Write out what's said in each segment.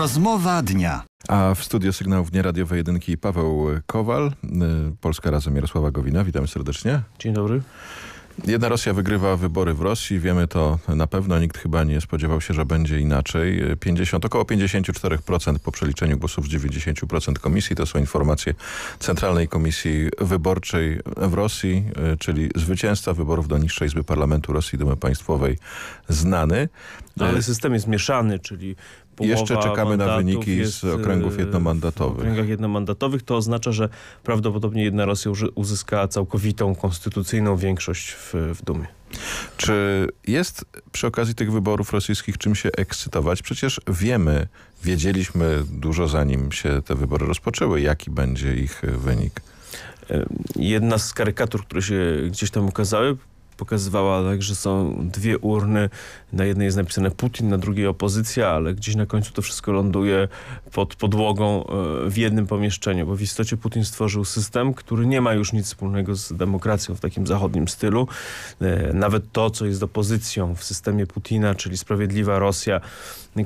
Rozmowa dnia. A w studio sygnałów nie radiowej jedynki Paweł Kowal, y, Polska Razem Jarosława Gowina. Witam serdecznie. Dzień dobry. Jedna Rosja wygrywa wybory w Rosji, wiemy to na pewno, nikt chyba nie spodziewał się, że będzie inaczej. 50, około 54% po przeliczeniu głosów z 90% komisji, to są informacje Centralnej Komisji Wyborczej w Rosji, y, czyli zwycięzca wyborów do niższej Izby Parlamentu Rosji Dumy Państwowej znany. No, ale system jest mieszany, czyli połowa Jeszcze czekamy na wyniki z e, okręgów jednomandatowych. W okręgach jednomandatowych to oznacza, że prawdopodobnie jedna Rosja uzyska całkowitą konstytucyjną większość w, w Dumie. Czy jest przy okazji tych wyborów rosyjskich czym się ekscytować? Przecież wiemy, wiedzieliśmy dużo zanim się te wybory rozpoczęły, jaki będzie ich wynik. E, jedna z karykatur, które się gdzieś tam ukazały, pokazywała, tak, że są dwie urny. Na jednej jest napisane Putin, na drugiej opozycja, ale gdzieś na końcu to wszystko ląduje pod podłogą e, w jednym pomieszczeniu, bo w istocie Putin stworzył system, który nie ma już nic wspólnego z demokracją w takim zachodnim stylu. E, nawet to, co jest opozycją w systemie Putina, czyli Sprawiedliwa Rosja,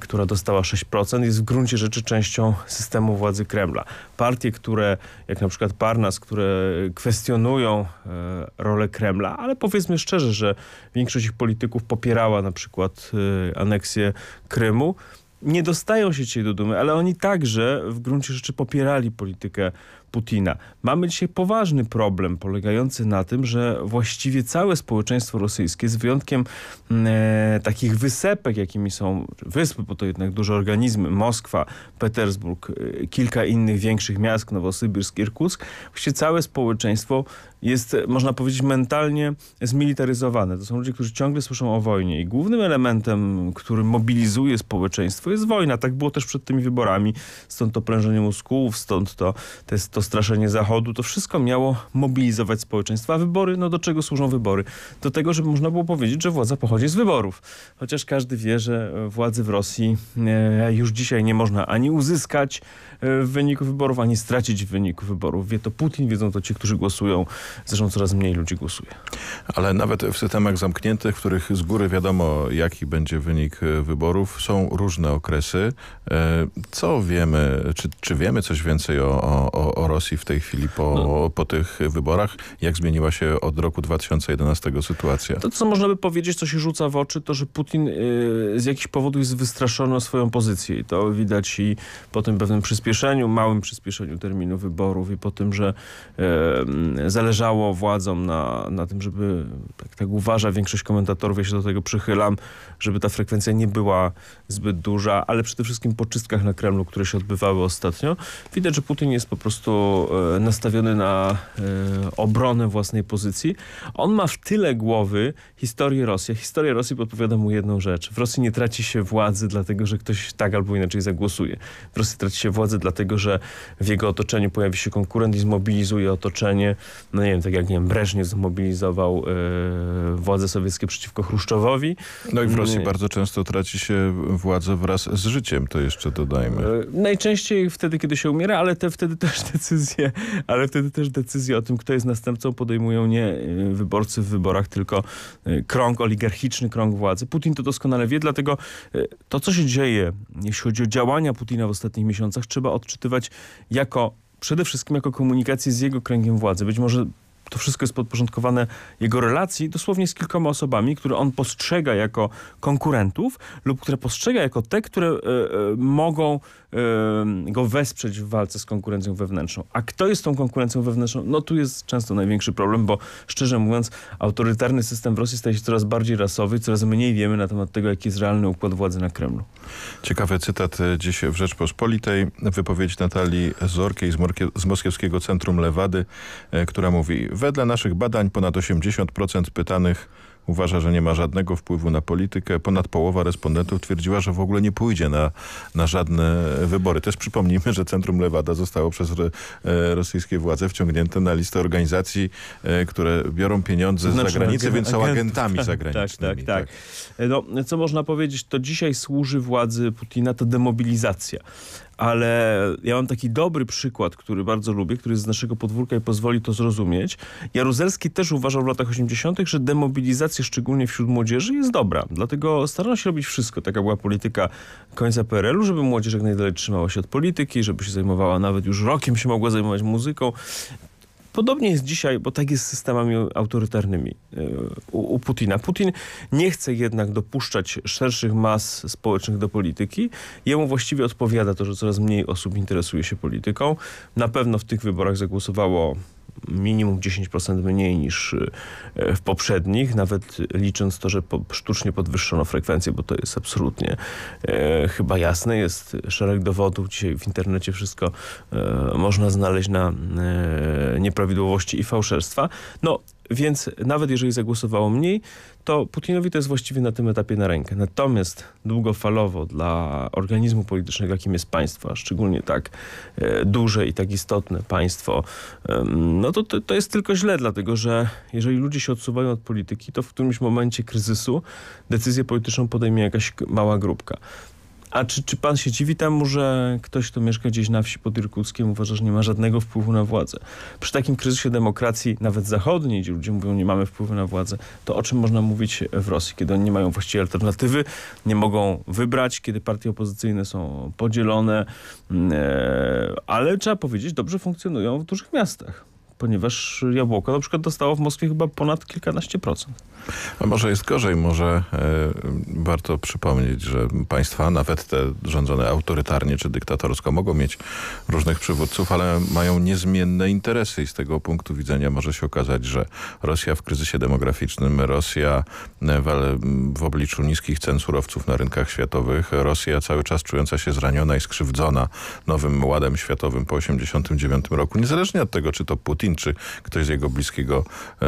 która dostała 6%, jest w gruncie rzeczy częścią systemu władzy Kremla. Partie, które, jak na przykład Parnas, które kwestionują e, rolę Kremla, ale powiedzmy szczerze, że większość ich polityków popierała na przykład e, aneksję Krymu, nie dostają się dzisiaj do dumy, ale oni także w gruncie rzeczy popierali politykę Putina. Mamy dzisiaj poważny problem polegający na tym, że właściwie całe społeczeństwo rosyjskie, z wyjątkiem mm, e, takich wysepek, jakimi są wyspy, bo to jednak duże organizmy, Moskwa, Petersburg, e, kilka innych większych miast, Nowosybirsk, Irkutsk, właściwie całe społeczeństwo jest, e, można powiedzieć, mentalnie zmilitaryzowane. To są ludzie, którzy ciągle słyszą o wojnie i głównym elementem, który mobilizuje społeczeństwo jest wojna. Tak było też przed tymi wyborami, stąd to prężenie mózgów, stąd to, to, jest to straszenie Zachodu, to wszystko miało mobilizować społeczeństwo. A wybory, no do czego służą wybory? Do tego, żeby można było powiedzieć, że władza pochodzi z wyborów. Chociaż każdy wie, że władzy w Rosji e, już dzisiaj nie można ani uzyskać e, w wyniku wyborów, ani stracić w wyniku wyborów. Wie to Putin, wiedzą to ci, którzy głosują. Zresztą coraz mniej ludzi głosuje. Ale nawet w systemach zamkniętych, w których z góry wiadomo, jaki będzie wynik e, wyborów, są różne okresy. Co wiemy, czy, czy wiemy coś więcej o, o, o Rosji w tej chwili po, no. po tych wyborach. Jak zmieniła się od roku 2011 sytuacja? To, co można by powiedzieć, co się rzuca w oczy, to, że Putin y, z jakichś powodów jest wystraszony o swoją pozycję. I to widać i po tym pewnym przyspieszeniu, małym przyspieszeniu terminu wyborów i po tym, że y, zależało władzom na, na tym, żeby, tak, tak uważa większość komentatorów, ja się do tego przychylam, żeby ta frekwencja nie była zbyt duża, ale przede wszystkim po czystkach na Kremlu, które się odbywały ostatnio, widać, że Putin jest po prostu E, nastawiony na e, obronę własnej pozycji. On ma w tyle głowy historię Rosji. Historia Rosji podpowiada mu jedną rzecz. W Rosji nie traci się władzy dlatego, że ktoś tak albo inaczej zagłosuje. W Rosji traci się władzy, dlatego, że w jego otoczeniu pojawi się konkurent i zmobilizuje otoczenie. No nie wiem, tak jak nie wiem, Breżniew zmobilizował yy, władze sowieckie przeciwko Chruszczowowi. No i w Rosji bardzo często traci się władzę wraz z życiem, to jeszcze dodajmy. Yy, najczęściej wtedy, kiedy się umiera, ale te, wtedy też decyzje decyzje, ale wtedy też decyzje o tym, kto jest następcą podejmują nie e, wyborcy w wyborach, tylko e, krąg oligarchiczny, krąg władzy. Putin to doskonale wie, dlatego e, to, co się dzieje, jeśli chodzi o działania Putina w ostatnich miesiącach, trzeba odczytywać jako przede wszystkim jako komunikację z jego kręgiem władzy. Być może to wszystko jest podporządkowane jego relacji dosłownie z kilkoma osobami, które on postrzega jako konkurentów lub które postrzega jako te, które y, y, mogą go wesprzeć w walce z konkurencją wewnętrzną. A kto jest tą konkurencją wewnętrzną? No tu jest często największy problem, bo szczerze mówiąc autorytarny system w Rosji staje się coraz bardziej rasowy, coraz mniej wiemy na temat tego, jaki jest realny układ władzy na Kremlu. Ciekawy cytat e, dziś w Rzeczpospolitej, wypowiedź Natalii Zorkiej z, z Moskiewskiego Centrum Lewady, e, która mówi, wedle naszych badań ponad 80% pytanych uważa, że nie ma żadnego wpływu na politykę. Ponad połowa respondentów twierdziła, że w ogóle nie pójdzie na, na żadne wybory. Też przypomnijmy, że Centrum Lewada zostało przez e, rosyjskie władze wciągnięte na listę organizacji, e, które biorą pieniądze z znaczy, zagranicy, więc są agentami tak, tak, zagranicznymi. Tak, tak, tak. No, co można powiedzieć, to dzisiaj służy władzy Putina to demobilizacja ale ja mam taki dobry przykład, który bardzo lubię, który jest z naszego podwórka i pozwoli to zrozumieć. Jaruzelski też uważał w latach 80., że demobilizacja, szczególnie wśród młodzieży, jest dobra. Dlatego starano się robić wszystko. Taka była polityka końca PRL-u, żeby młodzież jak najdalej trzymała się od polityki, żeby się zajmowała nawet już rokiem, się mogła zajmować muzyką. Podobnie jest dzisiaj, bo tak jest z systemami autorytarnymi e, u, u Putina. Putin nie chce jednak dopuszczać szerszych mas społecznych do polityki. Jemu właściwie odpowiada to, że coraz mniej osób interesuje się polityką. Na pewno w tych wyborach zagłosowało minimum 10% mniej niż e, w poprzednich, nawet licząc to, że sztucznie podwyższono frekwencję, bo to jest absolutnie e, chyba jasne. Jest szereg dowodów. Dzisiaj w internecie wszystko e, można znaleźć na nieprawidłowości i fałszerstwa. No, więc nawet jeżeli zagłosowało mniej, to Putinowi to jest właściwie na tym etapie na rękę. Natomiast długofalowo dla organizmu politycznego, jakim jest państwo, a szczególnie tak e, duże i tak istotne państwo, no to, to, to jest tylko źle, dlatego że jeżeli ludzie się odsuwają od polityki, to w którymś momencie kryzysu decyzję polityczną podejmie jakaś mała grupka. A czy, czy pan się dziwi temu, że ktoś, kto mieszka gdzieś na wsi pod Irkuckiem uważa, że nie ma żadnego wpływu na władzę? Przy takim kryzysie demokracji, nawet zachodniej, gdzie ludzie mówią, nie mamy wpływu na władzę, to o czym można mówić w Rosji, kiedy oni nie mają właściwie alternatywy, nie mogą wybrać, kiedy partie opozycyjne są podzielone, mm, e, ale trzeba powiedzieć, dobrze funkcjonują w dużych miastach ponieważ Jabłoko na przykład dostało w Moskwie chyba ponad kilkanaście procent. A no może jest gorzej, może e, warto przypomnieć, że państwa, nawet te rządzone autorytarnie czy dyktatorsko, mogą mieć różnych przywódców, ale mają niezmienne interesy i z tego punktu widzenia może się okazać, że Rosja w kryzysie demograficznym, Rosja e, w, w obliczu niskich cen surowców na rynkach światowych, Rosja cały czas czująca się zraniona i skrzywdzona nowym ładem światowym po 1989 roku, niezależnie od tego, czy to Putin, czy ktoś z jego bliskiego e,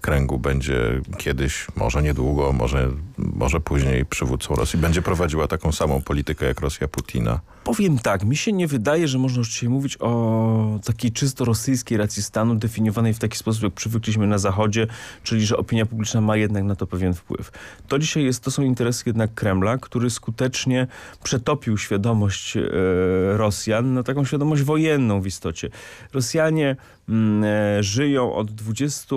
kręgu będzie kiedyś kiedyś, może niedługo, może, może później przywódcą Rosji, będzie prowadziła taką samą politykę jak Rosja Putina? Powiem tak, mi się nie wydaje, że można już dzisiaj mówić o takiej czysto rosyjskiej racji stanu definiowanej w taki sposób, jak przywykliśmy na Zachodzie, czyli że opinia publiczna ma jednak na to pewien wpływ. To dzisiaj jest, to są interesy jednak Kremla, który skutecznie przetopił świadomość e, Rosjan na taką świadomość wojenną w istocie. Rosjanie mm, e, żyją od 20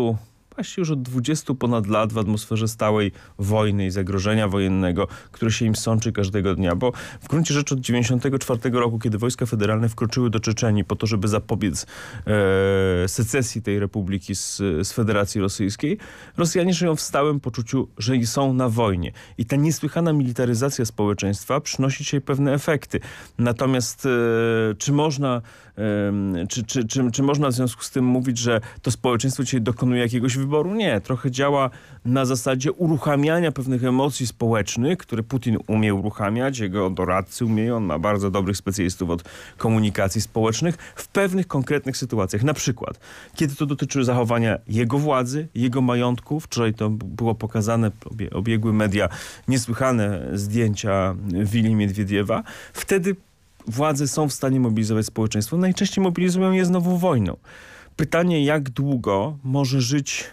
paść już od 20 ponad lat w atmosferze stałej wojny i zagrożenia wojennego, które się im sączy każdego dnia, bo w gruncie rzeczy od 1994 roku, kiedy wojska federalne wkroczyły do Czeczenii po to, żeby zapobiec e, secesji tej republiki z, z Federacji Rosyjskiej, Rosjanie żyją w stałym poczuciu, że są na wojnie. I ta niesłychana militaryzacja społeczeństwa przynosi dzisiaj pewne efekty. Natomiast e, czy można czy, czy, czy, czy można w związku z tym mówić, że to społeczeństwo dzisiaj dokonuje jakiegoś wyboru? Nie. Trochę działa na zasadzie uruchamiania pewnych emocji społecznych, które Putin umie uruchamiać, jego doradcy umieją, on ma bardzo dobrych specjalistów od komunikacji społecznych w pewnych konkretnych sytuacjach. Na przykład, kiedy to dotyczy zachowania jego władzy, jego majątku. Wczoraj to było pokazane, obiegły media, niesłychane zdjęcia Wili Miedwiediewa. Wtedy władze są w stanie mobilizować społeczeństwo. Najczęściej mobilizują je znowu wojną. Pytanie, jak długo może żyć,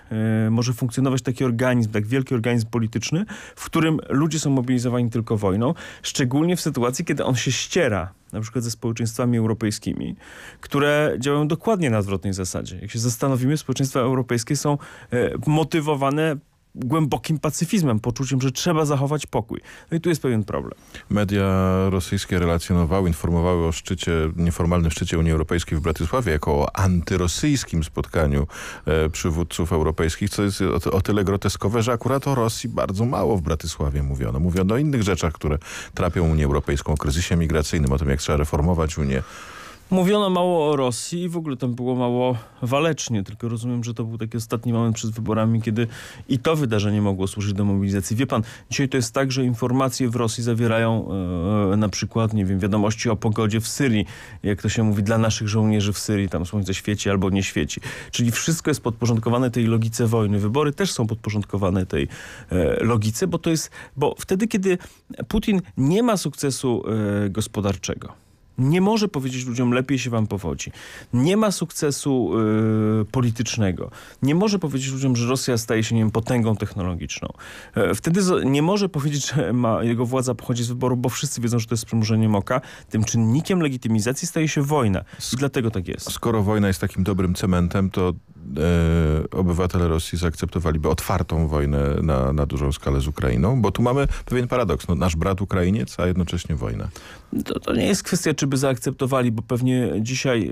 yy, może funkcjonować taki organizm, tak wielki organizm polityczny, w którym ludzie są mobilizowani tylko wojną, szczególnie w sytuacji, kiedy on się ściera na przykład ze społeczeństwami europejskimi, które działają dokładnie na odwrotnej zasadzie. Jak się zastanowimy, społeczeństwa europejskie są e, motywowane głębokim pacyfizmem, poczuciem, że trzeba zachować pokój. No i tu jest pewien problem. Media rosyjskie relacjonowały, informowały o szczycie, nieformalnym szczycie Unii Europejskiej w Bratysławie jako o antyrosyjskim spotkaniu e, przywódców europejskich, co jest o, o, tyle groteskowe, że akurat o Rosji bardzo mało w Bratysławie mówiono. Mówiono o innych rzeczach, które trapią Unię Europejską, o kryzysie migracyjnym, o tym jak trzeba reformować Unię. Mówiono mało o Rosji i w ogóle tam było mało walecznie, tylko rozumiem, że to był taki ostatni moment przed wyborami, kiedy i to wydarzenie mogło służyć do mobilizacji. Wie pan, dzisiaj to jest tak, że informacje w Rosji zawierają e, na przykład, nie wiem, wiadomości o pogodzie w Syrii, jak to się mówi, dla naszych żołnierzy w Syrii, tam słońce świeci albo nie świeci. Czyli wszystko jest podporządkowane tej logice wojny. Wybory też są podporządkowane tej e, logice, bo to jest, bo wtedy, kiedy Putin nie ma sukcesu e, gospodarczego, nie może powiedzieć ludziom lepiej się wam powodzi. Nie ma sukcesu y, politycznego. Nie może powiedzieć ludziom, że Rosja staje się nie wiem, potęgą technologiczną. E, wtedy nie może powiedzieć, że ma, jego władza pochodzi z wyboru, bo wszyscy wiedzą, że to jest przymrużeniem oka. Tym czynnikiem legitymizacji staje się wojna. I dlatego tak jest. Skoro wojna jest takim dobrym cementem, to E, obywatele Rosji zaakceptowaliby otwartą wojnę na, na dużą skalę z Ukrainą? Bo tu mamy pewien paradoks. No, nasz brat Ukrainiec, a jednocześnie wojna. To, to nie jest kwestia, czy by zaakceptowali, bo pewnie dzisiaj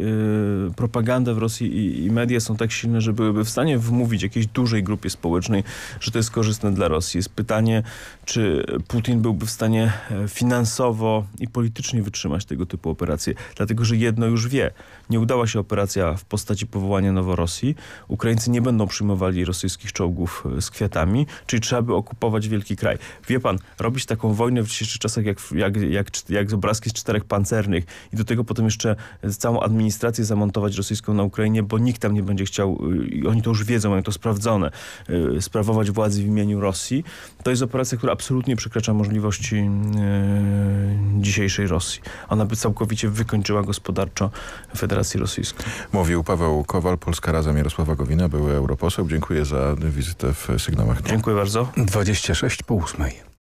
y, propaganda w Rosji i, i, media są tak silne, że byłyby w stanie wmówić jakiejś dużej grupie społecznej, że to jest korzystne dla Rosji. Jest pytanie, czy Putin byłby w stanie e, finansowo i politycznie wytrzymać tego typu operacje. Dlatego, że jedno już wie. Nie udała się operacja w postaci powołania Noworosji, Ukraińcy nie będą przyjmowali rosyjskich czołgów e, z kwiatami, czyli trzeba by okupować wielki kraj. Wie pan, robić taką wojnę w dzisiejszych czasach jak, jak, jak, jak obrazki z czterech pancernych i do tego potem jeszcze e, całą administrację zamontować rosyjską na Ukrainie, bo nikt tam nie będzie chciał, e, i oni to już wiedzą, mają to sprawdzone, sprawować władzy w imieniu Rosji. To jest operacja, która absolutnie przekracza możliwości mm, dzisiejszej Rosji. Ona by całkowicie wykończyła gospodarczo Federację Rosyjską. Mówił Paweł Kowal, Polska Razem Jarosław Jarosława Gowina, były europoseł. Dziękuję za wizytę w sygnałach. Dziękuję bardzo. 26 po 8.